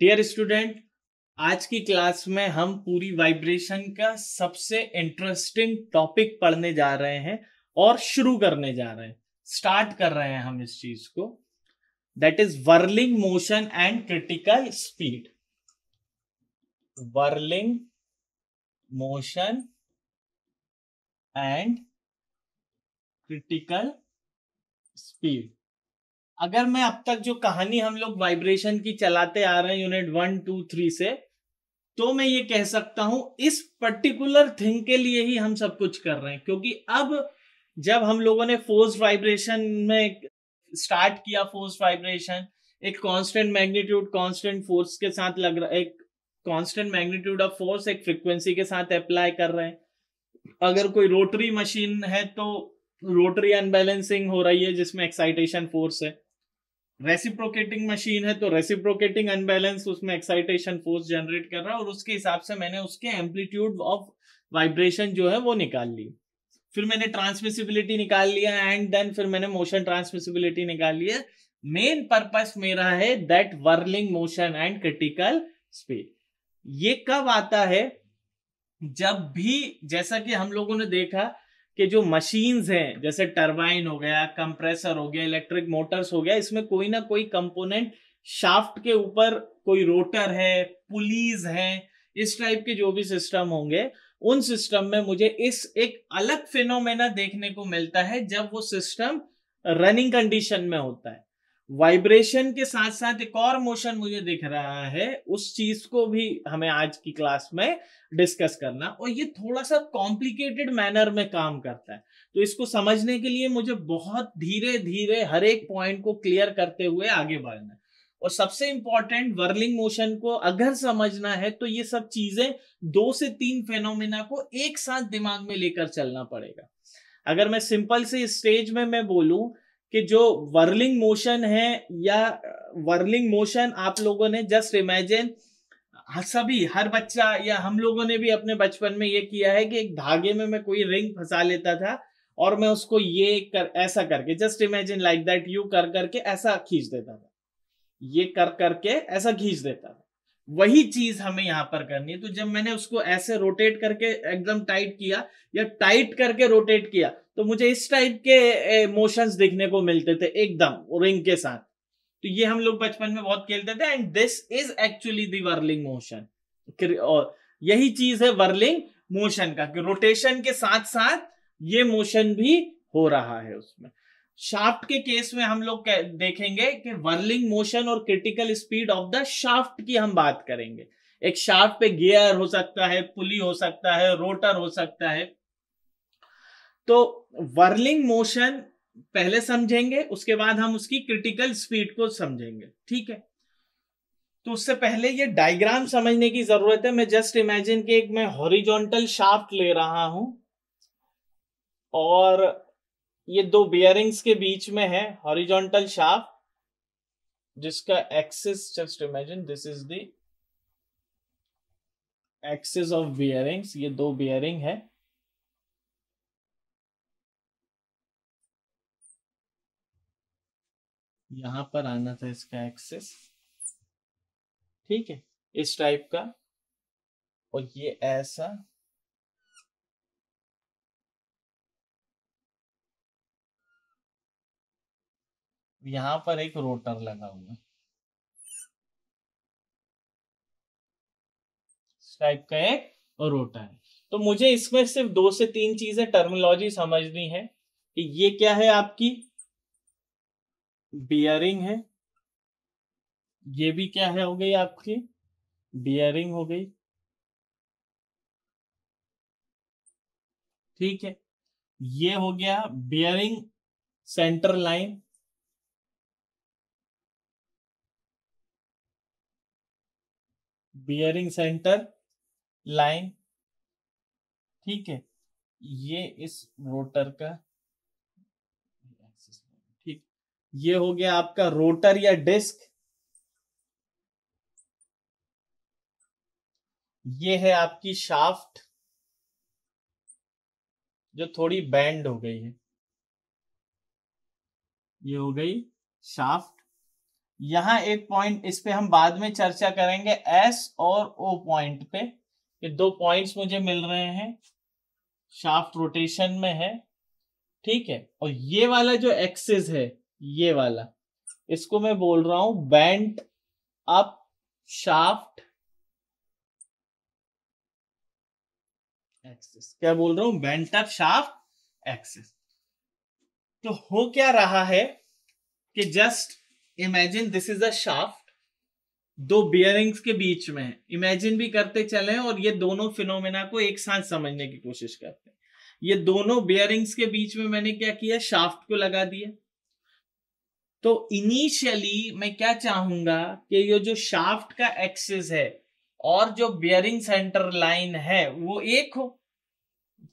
Dear student आज की class में हम पूरी वाइब्रेशन का सबसे इंटरेस्टिंग टॉपिक पढ़ने जा रहे हैं और शुरू करने जा रहे हैं स्टार्ट कर रहे हैं हम इस चीज को that is whirling motion and critical speed whirling motion and critical speed अगर मैं अब तक जो कहानी हम लोग वाइब्रेशन की चलाते आ रहे हैं यूनिट वन टू थ्री से तो मैं ये कह सकता हूं इस पर्टिकुलर थिंग के लिए ही हम सब कुछ कर रहे हैं क्योंकि अब जब हम लोगों ने फोर्स वाइब्रेशन में स्टार्ट किया फोर्स वाइब्रेशन एक कांस्टेंट मैग्नीट्यूड कांस्टेंट फोर्स के साथ लग रहा है एक कांस्टेंट मैग्नीट्यूड ऑफ फोर्स एक फ्रिक्वेंसी के साथ अप्लाई कर रहे हैं अगर कोई रोटरी मशीन है तो रोटरी अनबैलेंसिंग हो रही है जिसमें एक्साइटेशन फोर्स है रेसिप्रोकेटिंग मशीन है तो रेसिप्रोकेटिंग अनबैलेंस उसमें एक्साइटेशन फोर्स जनरेट कर रहा है और उसके हिसाब से मैंने उसके एम्पलीट्यूड ऑफ वाइब्रेशन जो है वो निकाल ली फिर मैंने ट्रांसमिसिबिलिटी निकाल लिया एंड देन फिर मैंने मोशन ट्रांसमिसिबिलिटी निकाल लिया मेन पर्पस मेरा है that whirling motion and critical speed ये कब आता है जब भी जैसा कि हम लोगों ने देखा कि जो मशीन्स हैं जैसे टर्बाइन हो गया कंप्रेसर हो गया इलेक्ट्रिक मोटर्स हो गया इसमें कोई ना कोई कंपोनेंट शाफ्ट के ऊपर कोई रोटर है पुलिस है इस टाइप के जो भी सिस्टम होंगे उन सिस्टम में मुझे इस एक अलग फिनोमेना देखने को मिलता है जब वो सिस्टम रनिंग कंडीशन में होता है वाइब्रेशन के साथ साथ एक और मोशन मुझे दिख रहा है उस चीज को भी हमें आज की क्लास में डिस्कस करना और ये थोड़ा सा कॉम्प्लिकेटेड मैनर में काम करता है तो इसको समझने के लिए मुझे बहुत धीरे धीरे हर एक पॉइंट को क्लियर करते हुए आगे बढ़ना है और सबसे इंपॉर्टेंट वर्लिंग मोशन को अगर समझना है तो ये सब चीजें दो से तीन फेनोमिना को एक साथ दिमाग में लेकर चलना पड़ेगा अगर मैं सिंपल से स्टेज में मैं बोलूं कि जो वर्लिंग मोशन है या वर्लिंग uh, मोशन आप लोगों ने जस्ट इमेजिन हाँ, सभी हर बच्चा या हम लोगों ने भी अपने बचपन में ये किया है कि एक धागे में मैं कोई रिंग फंसा लेता था और मैं उसको ये कर ऐसा करके just imagine like that you कर करके ऐसा खींच देता था ये कर करके ऐसा खींच देता था वही चीज हमें यहाँ पर करनी है तो जब मैंने उसको ऐसे रोटेट करके एकदम टाइट किया या टाइट करके रोटेट किया तो मुझे इस टाइप के मोशंस देखने को मिलते थे एकदम रिंग के साथ तो ये हम लोग बचपन में बहुत खेलते थे and this is actually the whirling motion और यही चीज है वर्लिंग मोशन का कि रोटेशन के साथ साथ ये मोशन भी हो रहा है उसमें शाफ्ट के केस में हम लोग देखेंगे कि वर्लिंग मोशन और critical speed of the shaft की हम बात करेंगे एक शाफ्ट पे गियर हो सकता है पुली हो सकता है रोटर हो सकता है तो वर्लिंग मोशन पहले समझेंगे उसके बाद हम उसकी क्रिटिकल स्पीड को समझेंगे ठीक है तो उससे पहले ये डायग्राम समझने की जरूरत है मैं जस्ट इमेजिन कि एक मैं हॉरिजॉन्टल शाफ्ट ले रहा हूं और ये दो बियरिंग्स के बीच में है हॉरिजॉन्टल शाफ्ट जिसका axis just imagine this is the axis of bearings ये दो बियरिंग है यहां पर आना था इसका एक्सेस ठीक है इस टाइप का और ये ऐसा यहां पर एक रोटर लगा हुआ है टाइप का एक रोटर है तो मुझे इसमें सिर्फ दो से तीन चीजें टर्मिनोलॉजी समझनी है कि ये क्या है आपकी बियरिंग है ये भी क्या है हो गई आपकी बियरिंग हो गई ठीक है ये हो गया bearing centre line bearing centre line ठीक है ये इस रोटर का ठीक ये हो गया आपका रोटर या डिस्क ये है आपकी शाफ्ट जो थोड़ी बैंड हो गई है ये हो गई शाफ्ट यहां एक पॉइंट इस पे हम बाद में चर्चा करेंगे एस और ओ पॉइंट पे ये दो पॉइंट्स मुझे मिल रहे हैं शाफ्ट रोटेशन में है ठीक है और ये वाला जो एक्सिस है ये वाला इसको मैं बोल रहा हूं बैंड अप शाफ्ट एक्सिस क्या बोल रहा हूं बैंड अप शाफ्ट एक्सिस तो हो क्या रहा है कि just imagine this is a shaft दो बियरिंग्स के बीच में है इमेजिन भी करते चले और ये दोनों फिनोमेना को एक साथ समझने की कोशिश करते हैं ये दोनों बियरिंग्स के बीच में मैंने क्या किया शाफ्ट को लगा दिया तो इनिशियली मैं क्या चाहूंगा कि ये जो शाफ्ट का एक्सिस है और जो बियरिंग सेंटर लाइन है वो एक हो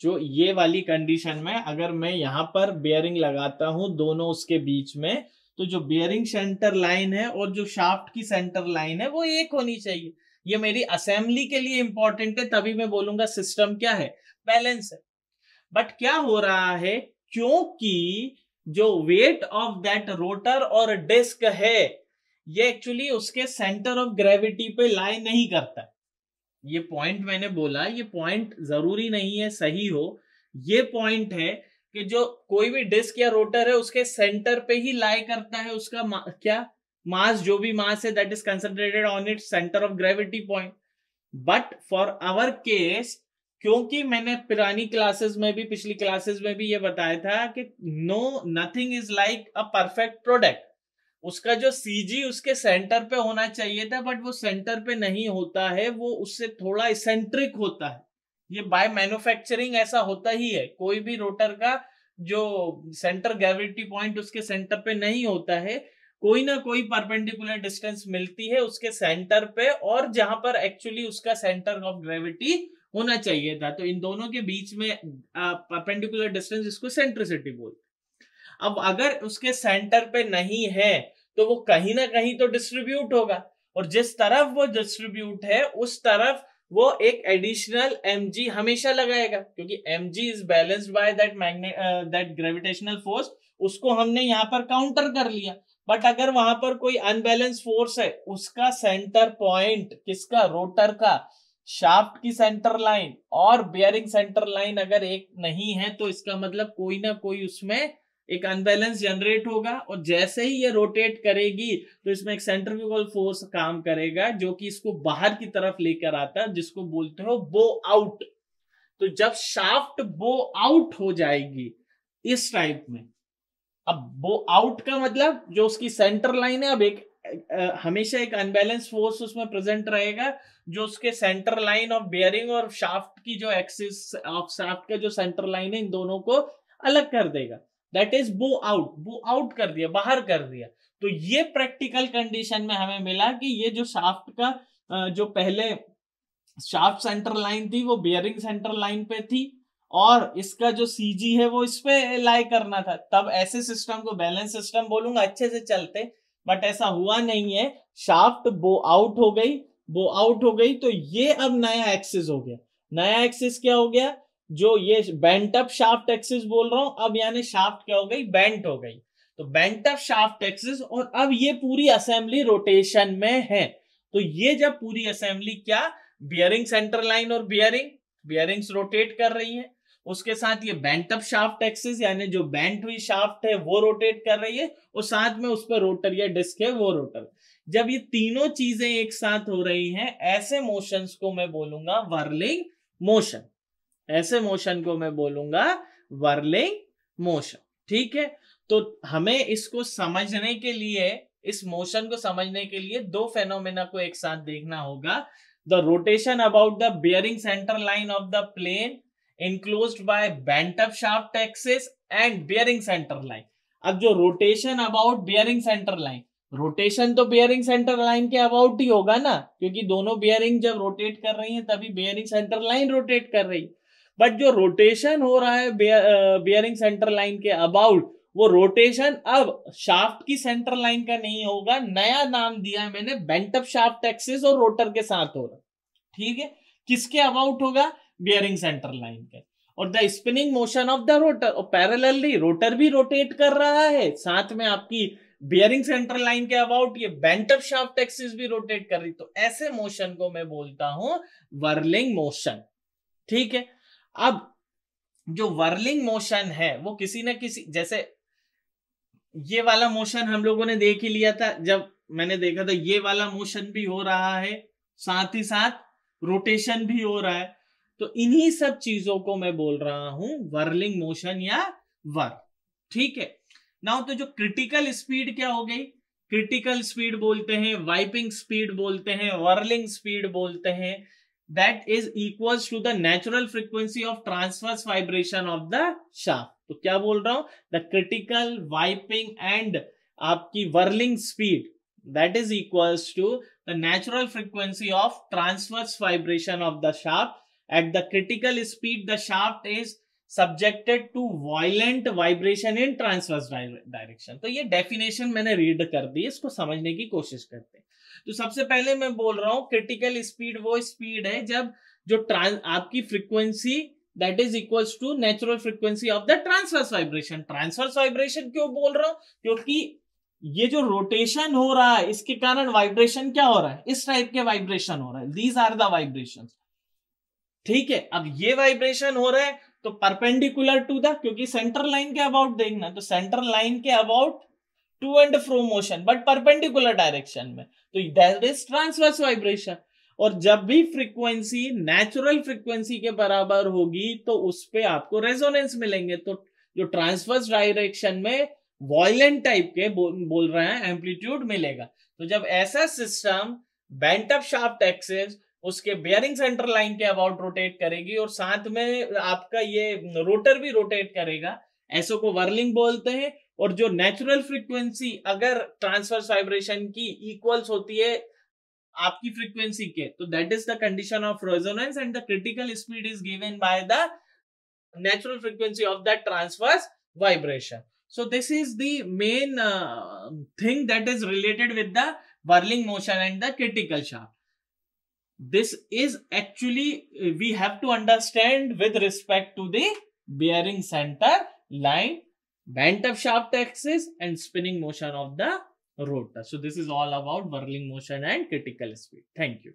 जो ये वाली कंडीशन में अगर मैं यहां पर बियरिंग लगाता हूं दोनों उसके बीच में तो जो बियरिंग सेंटर लाइन है और जो शाफ्ट की सेंटर लाइन है वो एक होनी चाहिए ये मेरी असेंबली के लिए इंपॉर्टेंट है तभी मैं बोलूंगा सिस्टम क्या है बैलेंस है बट क्या हो रहा है क्योंकि जो वेट ऑफ दैट रोटर और डिस्क है ये एक्चुअली उसके सेंटर ऑफ ग्रेविटी पे लाई नहीं करता ये पॉइंट मैंने बोला ये पॉइंट जरूरी नहीं है सही हो ये पॉइंट है कि जो कोई भी डिस्क या रोटर है उसके सेंटर पे ही लाई करता है उसका मा, क्या मास जो भी मास है that is concentrated on it centre of gravity point but for our case क्योंकि मैंने पुरानी क्लासेस में भी पिछली क्लासेस में भी ये बताया था कि no nothing is like a perfect product उसका जो सीजी उसके सेंटर पे होना चाहिए था बट वो सेंटर पे नहीं होता है वो उससे थोड़ा इसेंट्रिक होता है ये बाय मैन्युफैक्चरिंग ऐसा होता ही है कोई भी रोटर का जो सेंटर ग्रेविटी पॉइंट उसके सेंटर पे नहीं होता है कोई ना कोई परपेंडिकुलर डिस्टेंस मिलती है उसके सेंटर पे और जहां पर एक्चुअली उसका सेंटर ऑफ ग्रेविटी होना चाहिए था तो इन दोनों के बीच में परपेंडिकुलर डिस्टेंस इसको सेंट्रिसिटी बोलते अब अगर उसके सेंटर पे नहीं है तो वो कहीं ना कहीं तो डिस्ट्रीब्यूट होगा और जिस तरफ वो डिस्ट्रीब्यूट है उस तरफ वो एक एडिशनल एम हमेशा लगाएगा क्योंकि M G is balanced by that magnet that gravitational force उसको हमने यहाँ पर काउंटर कर लिया बट अगर वहां पर कोई अनबैलेंस फोर्स है उसका सेंटर पॉइंट किसका रोटर का शाफ्ट की सेंटर लाइन और बेयरिंग सेंटर लाइन अगर एक नहीं है तो इसका मतलब कोई ना कोई उसमें एक अनबैलेंस जनरेट होगा और जैसे ही ये रोटेट करेगी तो इसमें एक सेंट्रिफ्यूगल फोर्स काम करेगा जो कि इसको बाहर की तरफ लेकर आता है जिसको बोलते हो बो आउट तो जब शाफ्ट बो आउट हो जाएगी इस टाइप में अब बो आउट का मतलब जो उसकी सेंटर लाइन है अब एक हमेशा एक अनबैलेंस फोर्स उसमें प्रेजेंट रहेगा जो उसके सेंटर लाइन ऑफ बेयरिंग और शाफ्ट की जो एक्सिस ऑफ शाफ्ट का जो सेंटर लाइन है इन दोनों को अलग कर देगा that is bow out bow out कर दिया बाहर कर दिया तो ये प्रैक्टिकल कंडीशन में हमें मिला कि ये जो शाफ्ट का जो पहले शाफ्ट सेंटर लाइन थी वो बियरिंग सेंटर लाइन पे थी और इसका जो सीजी है वो इस पे लाई करना था तब ऐसे सिस्टम को बैलेंस सिस्टम बोलूंगा अच्छे से चलते बट ऐसा हुआ नहीं है शाफ्ट बो आउट हो गई बो आउट हो गई तो ये अब नया एक्सिस हो गया नया एक्सिस क्या हो गया जो ये बेंट अप शाफ्ट एक्सिस बोल रहा हूं अब यानी शाफ्ट क्या हो गई बेंट हो गई तो बेंट अप शाफ्ट एक्सिस और अब ये पूरी असेंबली रोटेशन में है तो ये जब पूरी असेंबली क्या बियरिंग सेंटर लाइन और बियरिंग बियरिंग्स रोटेट कर रही है उसके साथ ये बेंट अप शाफ्ट एक्सिस यानी जो बेंट हुई शाफ्ट है वो रोटेट कर रही है और साथ में उस पर रोटर या डिस्क है वो रोटर जब ये तीनों चीजें एक साथ हो रही हैं ऐसे मोशंस को मैं बोलूंगा वर्लिंग मोशन ऐसे मोशन को मैं बोलूंगा वर्लिंग मोशन ठीक है तो हमें इसको समझने के लिए इस मोशन को समझने के लिए दो फेनोमेना को एक साथ देखना होगा the rotation about the bearing centre line of the plane enclose by bent up शार्प axes and bearing centre line अब जो rotation about bearing centre line rotation तो बियरिंग सेंटर लाइन के अबाउट ही होगा ना क्योंकि दोनों बियरिंग जब रोटेट कर रही है तभी बियरिंग सेंटर लाइन रोटेट कर रही है बट जो रोटेशन हो रहा है बियरिंग सेंटर लाइन के अबाउट वो रोटेशन अब शाफ्ट की सेंटर लाइन का नहीं होगा नया नाम दिया है मैंने बेंटअप शाफ्ट एक्सिस और रोटर के साथ हो रहा ठीक है किसके अबाउट होगा बियरिंग सेंटर लाइन के और the spinning motion of the rotor और पैरेलली रोटर भी रोटेट कर रहा है साथ में आपकी बियरिंग सेंटर लाइन के अबाउट ये बेंटअप शाफ्ट एक्सिस भी रोटेट कर रही तो ऐसे मोशन को मैं बोलता हूं वर्लिंग मोशन ठीक है अब जो वर्लिंग मोशन है वो किसी ना किसी जैसे ये वाला मोशन हम लोगों ने देख ही लिया था जब मैंने देखा था ये वाला मोशन भी हो रहा है साथ ही साथ रोटेशन भी हो रहा है तो इन्हीं सब चीजों को मैं बोल रहा हूं वर्लिंग मोशन या वर्क ठीक है नाउ तो जो क्रिटिकल स्पीड क्या हो गई क्रिटिकल स्पीड बोलते हैं वाइपिंग स्पीड बोलते हैं वर्लिंग स्पीड बोलते हैं that is equals to the natural frequency of transverse vibration of the shaft. तो क्या बोल रहा हूं द क्रिटिकल वाइपिंग एंड आपकी whirling speed that is equals to the natural frequency of transverse vibration of the shaft at the critical speed the shaft is subjected to violent vibration in transverse direction तो ये definition मैंने read कर दी इसको समझने की कोशिश करते हैं तो सबसे पहले मैं बोल रहा हूँ क्रिटिकल स्पीड वो स्पीड है जब जो ट्रांस आपकी frequency that is equal to natural frequency of the transverse vibration transverse vibration क्यों बोल रहा हूँ क्योंकि ये जो रोटेशन हो रहा है इसके कारण वाइब्रेशन क्या हो रहा है इस टाइप के वाइब्रेशन हो रहा है दीज आर द वाइब्रेशन ठीक है अब ये वाइब्रेशन हो रहा है तो परपेंडिकुलर टू द क्योंकि सेंटर लाइन के अबाउट देखना तो सेंटर लाइन के about to and fro motion but perpendicular direction में तो दैट इज ट्रांसवर्स वाइब्रेशन और जब भी फ्रीक्वेंसी नेचुरल फ्रीक्वेंसी के बराबर होगी तो उस पर आपको रेजोनेंस मिलेंगे तो जो ट्रांसवर्स डायरेक्शन में वॉयलेंट टाइप के बो, बोल रहे हैं एम्पलीट्यूड मिलेगा तो जब ऐसा सिस्टम बेंट अप शार्प एक्सेस उसके बेयरिंग सेंटर लाइन के अबाउट रोटेट करेगी और साथ में आपका ये रोटर भी रोटेट करेगा ऐसो को वर्लिंग बोलते हैं और जो नेचुरल फ्रीक्वेंसी अगर ट्रांसफर वाइब्रेशन की इक्वल्स होती है आपकी फ्रीक्वेंसी के तो that is the condition of resonance and the critical speed is given by the natural frequency of that transfers vibration so this is the main thing that is related with the whirling motion and the critical शार्प this is actually we have to understand with respect to the bearing centre line bent of shaft axis and spinning motion of the rotor. So this is all about whirling motion and critical speed. Thank you.